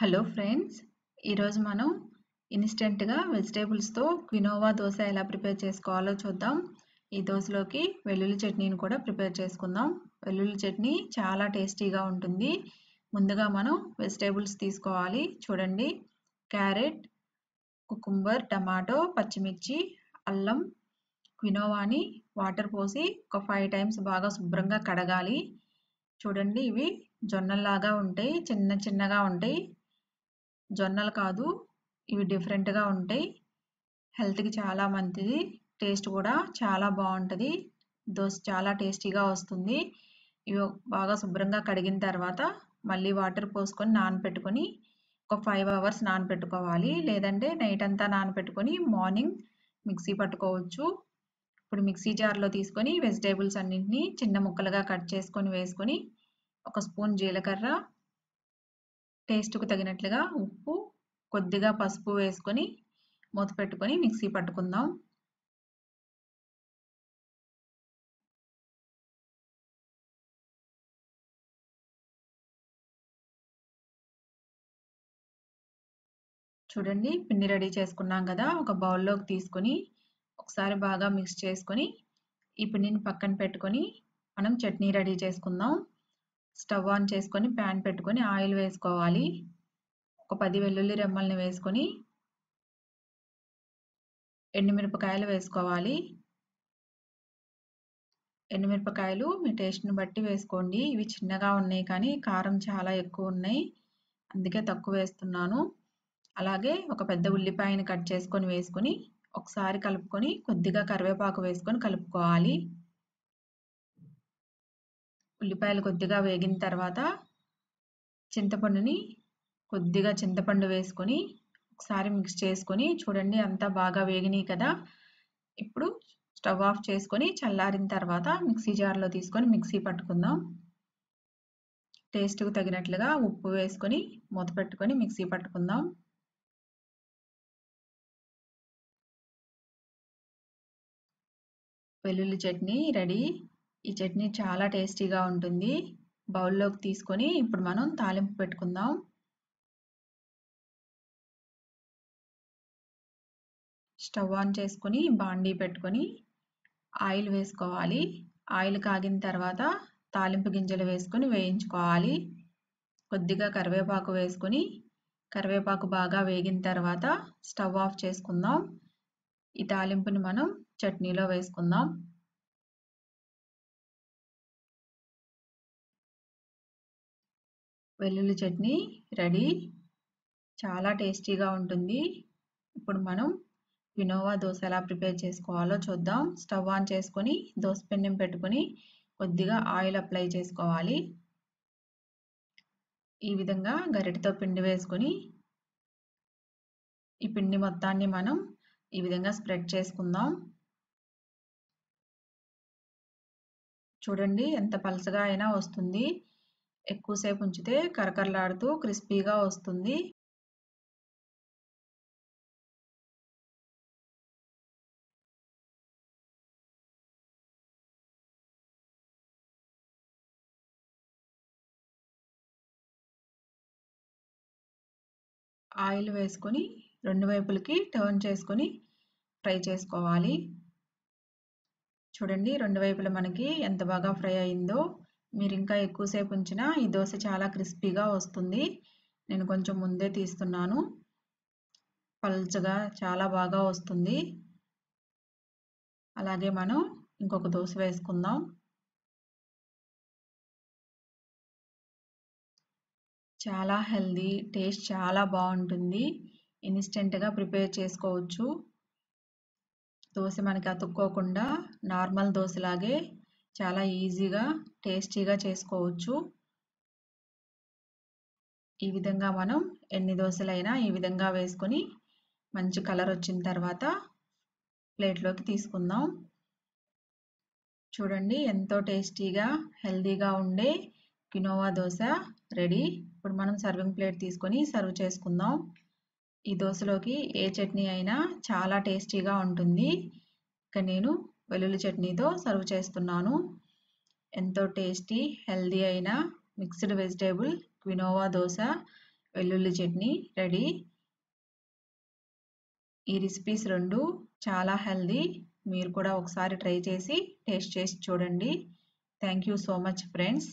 hello friends ఈరోజు మనం ఇన్స్టెంట్గా వెజిటేబుల్స్తో క్వినోవా దోశ ఎలా ప్రిపేర్ చేసుకోవాలో చూద్దాం ఈ దోశలోకి వెల్లుల్లి చట్నీని కూడా ప్రిపేర్ చేసుకుందాం వెల్లుల్లి చట్నీ చాలా టేస్టీగా ఉంటుంది ముందుగా మనం వెజిటేబుల్స్ తీసుకోవాలి చూడండి క్యారెట్ కుకుంబర్ టమాటో పచ్చిమిర్చి అల్లం క్వినోవాని వాటర్ పోసి ఒక ఫైవ్ టైమ్స్ బాగా శుభ్రంగా కడగాలి చూడండి ఇవి జొన్నల్లాగా ఉంటాయి చిన్న చిన్నగా ఉంటాయి జొన్నలు కాదు ఇవి డిఫరెంట్గా ఉంటాయి హెల్త్కి చాలా మంచిది టేస్ట్ కూడా చాలా బాగుంటుంది దోశ చాలా టేస్టీగా వస్తుంది ఇవి బాగా శుభ్రంగా కడిగిన తర్వాత మళ్ళీ వాటర్ పోసుకొని నానపెట్టుకొని ఒక ఫైవ్ అవర్స్ నానపెట్టుకోవాలి లేదంటే నైట్ అంతా నానపెట్టుకొని మార్నింగ్ మిక్సీ పట్టుకోవచ్చు ఇప్పుడు మిక్సీ జార్లో తీసుకొని వెజిటేబుల్స్ అన్నింటినీ చిన్న ముక్కలుగా కట్ చేసుకొని వేసుకొని ఒక స్పూన్ జీలకర్ర టేస్ట్కు తగినట్లుగా ఉప్పు కొద్దిగా పసుపు వేసుకొని మూత పెట్టుకొని మిక్సీ పట్టుకుందాం చూడండి పిండి రెడీ చేసుకున్నాం కదా ఒక బౌల్లోకి తీసుకొని ఒకసారి బాగా మిక్స్ చేసుకొని ఈ పిండిని పక్కన పెట్టుకొని మనం చట్నీ రెడీ చేసుకుందాం స్టవ్ ఆన్ చేసుకొని ప్యాన్ పెట్టుకొని ఆయిల్ వేసుకోవాలి ఒక పది వెల్లుల్లి రెమ్మల్ని వేసుకొని ఎండుమిరపకాయలు వేసుకోవాలి ఎండుమిరపకాయలు మీ టేస్ట్ని బట్టి వేసుకోండి ఇవి చిన్నగా ఉన్నాయి కానీ కారం చాలా ఎక్కువ ఉన్నాయి అందుకే తక్కువ వేస్తున్నాను అలాగే ఒక పెద్ద ఉల్లిపాయని కట్ చేసుకొని వేసుకొని ఒకసారి కలుపుకొని కొద్దిగా కరివేపాకు వేసుకొని కలుపుకోవాలి ఉల్లిపాయలు కొద్దిగా వేగిన తర్వాత చింతపండుని కొద్దిగా చింతపండు వేసుకొని ఒకసారి మిక్స్ చేసుకొని చూడండి అంతా బాగా వేగినాయి కదా ఇప్పుడు స్టవ్ ఆఫ్ చేసుకొని చల్లారిన తర్వాత మిక్సీ జార్లో తీసుకొని మిక్సీ పట్టుకుందాం టేస్ట్కు తగినట్లుగా ఉప్పు వేసుకొని మూత పెట్టుకొని మిక్సీ పట్టుకుందాం వెల్లుల్లి చట్నీ రెడీ ఈ చట్నీ చాలా టేస్టీగా ఉంటుంది బౌల్లోకి తీసుకొని ఇప్పుడు మనం తాలింపు పెట్టుకుందాం స్టవ్ ఆన్ చేసుకొని బాండీ పెట్టుకొని ఆయిల్ వేసుకోవాలి ఆయిల్ కాగిన తర్వాత తాలింపు గింజలు వేసుకొని వేయించుకోవాలి కొద్దిగా కరివేపాకు వేసుకొని కరివేపాకు బాగా వేగిన తర్వాత స్టవ్ ఆఫ్ చేసుకుందాం ఈ తాలింపుని మనం చట్నీలో వేసుకుందాం వెల్లుల్లి చట్నీ రెడీ చాలా టేస్టీగా ఉంటుంది ఇప్పుడు మనం వినోవా దోశ ఎలా ప్రిపేర్ చేసుకోవాలో చూద్దాం స్టవ్ ఆన్ చేసుకొని దోశ పెండెం పెట్టుకొని కొద్దిగా ఆయిల్ అప్లై చేసుకోవాలి ఈ విధంగా గరిటతో పిండి వేసుకొని ఈ పిండి మొత్తాన్ని మనం ఈ విధంగా స్ప్రెడ్ చేసుకుందాం చూడండి ఎంత పలసగా అయినా వస్తుంది ఎక్కువసేపు ఉంచితే కరకరలాడుతూ క్రిస్పీగా వస్తుంది ఆయిల్ వేసుకొని రెండు వైపులకి టర్న్ చేసుకొని ఫ్రై చేసుకోవాలి చూడండి రెండు వైపులు మనకి ఎంత బాగా ఫ్రై అయిందో మీరు ఇంకా ఎక్కువసేపు ఉంచినా ఈ దోశ చాలా క్రిస్పీగా వస్తుంది నేను కొంచెం ముందే తీస్తున్నాను పల్చగా చాలా బాగా వస్తుంది అలాగే మనం ఇంకొక దోశ వేసుకుందాం చాలా హెల్దీ టేస్ట్ చాలా బాగుంటుంది ఇన్స్టెంట్గా ప్రిపేర్ చేసుకోవచ్చు దోశ మనకి అతుక్కోకుండా నార్మల్ దోశలాగే చాలా ఈజీగా టేస్టీగా చేసుకోవచ్చు ఈ విధంగా మనం ఎన్ని దోశలైనా ఈ విధంగా వేసుకొని మంచి కలర్ వచ్చిన తర్వాత ప్లేట్లోకి తీసుకుందాం చూడండి ఎంతో టేస్టీగా హెల్దీగా ఉండే కినోవా దోశ రెడీ ఇప్పుడు మనం సర్వింగ్ ప్లేట్ తీసుకొని సర్వ్ చేసుకుందాం ఈ దోశలోకి ఏ చట్నీ అయినా చాలా టేస్టీగా ఉంటుంది ఇక నేను వెల్లుల్లి చట్నీతో సర్వ్ చేస్తున్నాను ఎంతో టేస్టీ హెల్దీ అయిన మిక్స్డ్ వెజిటేబుల్ క్వినోవా దోశ వెల్లుల్లి చట్నీ రెడీ ఈ రెసిపీస్ రెండు చాలా హెల్దీ మీరు కూడా ఒకసారి ట్రై చేసి టేస్ట్ చేసి చూడండి thank you so much friends